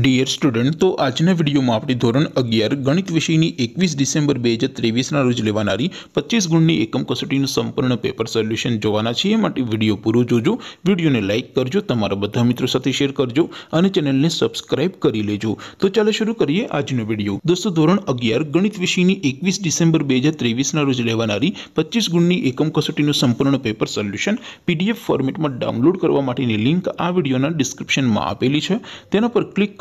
dear student તો આજના વિડીયોમાં આપણે ધોરણ અગિયાર ગણિત વિષયની એકવીસ ડિસેમ્બર બે હજાર ત્રેવીસના રોજ લેવાનારી પચીસ ગુણની એકમ કસોટીનું સંપૂર્ણ પેપર સોલ્યુશન જોવાના છીએ માટે વિડીયો પૂરો જોજો વિડીયોને લાઇક કરજો તમારા બધા મિત્રો સાથે શેર કરજો અને ચેનલને સબસ્ક્રાઇબ કરી લેજો તો ચાલો શરૂ કરીએ આજનો વિડીયો દોસ્તો ધોરણ અગિયાર ગણિત વિષયની એકવીસ ડિસેમ્બર બે હજાર ત્રેવીસના રોજ લેવાનારી પચીસ ગુણની એકમ કસોટીનું સંપૂર્ણ પેપર સોલ્યુશન પીડીએફ ફોર્મેટમાં ડાઉનલોડ કરવા માટેની લિંક આ વિડીયોના ડિસ્ક્રિપ્શનમાં આપેલી છે તેના પર ક્લિક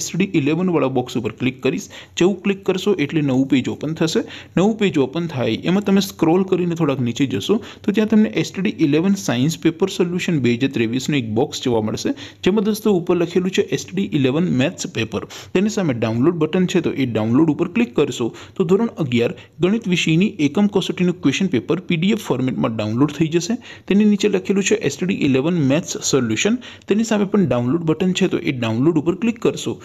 એસડી ઇલેવનવાળા બોક્સ ઉપર ક્લિક કરીશ જેવું ક્લિક કરશો એટલે નવું પેજ ઓપન થશે નવું પેજ ઓપન થાય એમાં તમે સ્ક્રોલ કરીને થોડાક નીચે જશો તો ત્યાં તમને STD eleven science paper solution બે હજાર ત્રેવીસનું એક બોક્સ જોવા મળશે જેમાં દોસ્તો ઉપર લખેલું છે એસટીડી ઇલેવન મેથ્સ પેપર તેની સામે ડાઉનલોડ બટન છે તો એ ડાઉનલોડ ઉપર ક્લિક કરશો તો ધોરણ અગિયાર ગણિત વિષયની એકમ કસોટીનું ક્વેશ્ચન પેપર પીડીએફ ફોર્મેટમાં ડાઉનલોડ થઈ જશે તેની નીચે લખેલું છે એસટીડી ઇલેવન મેથ્સ સોલ્યુશન તેની સામે પણ ડાઉનલોડ બટન છે તો એ ડાઉનલોડ ઉપર ક્લિક કરશો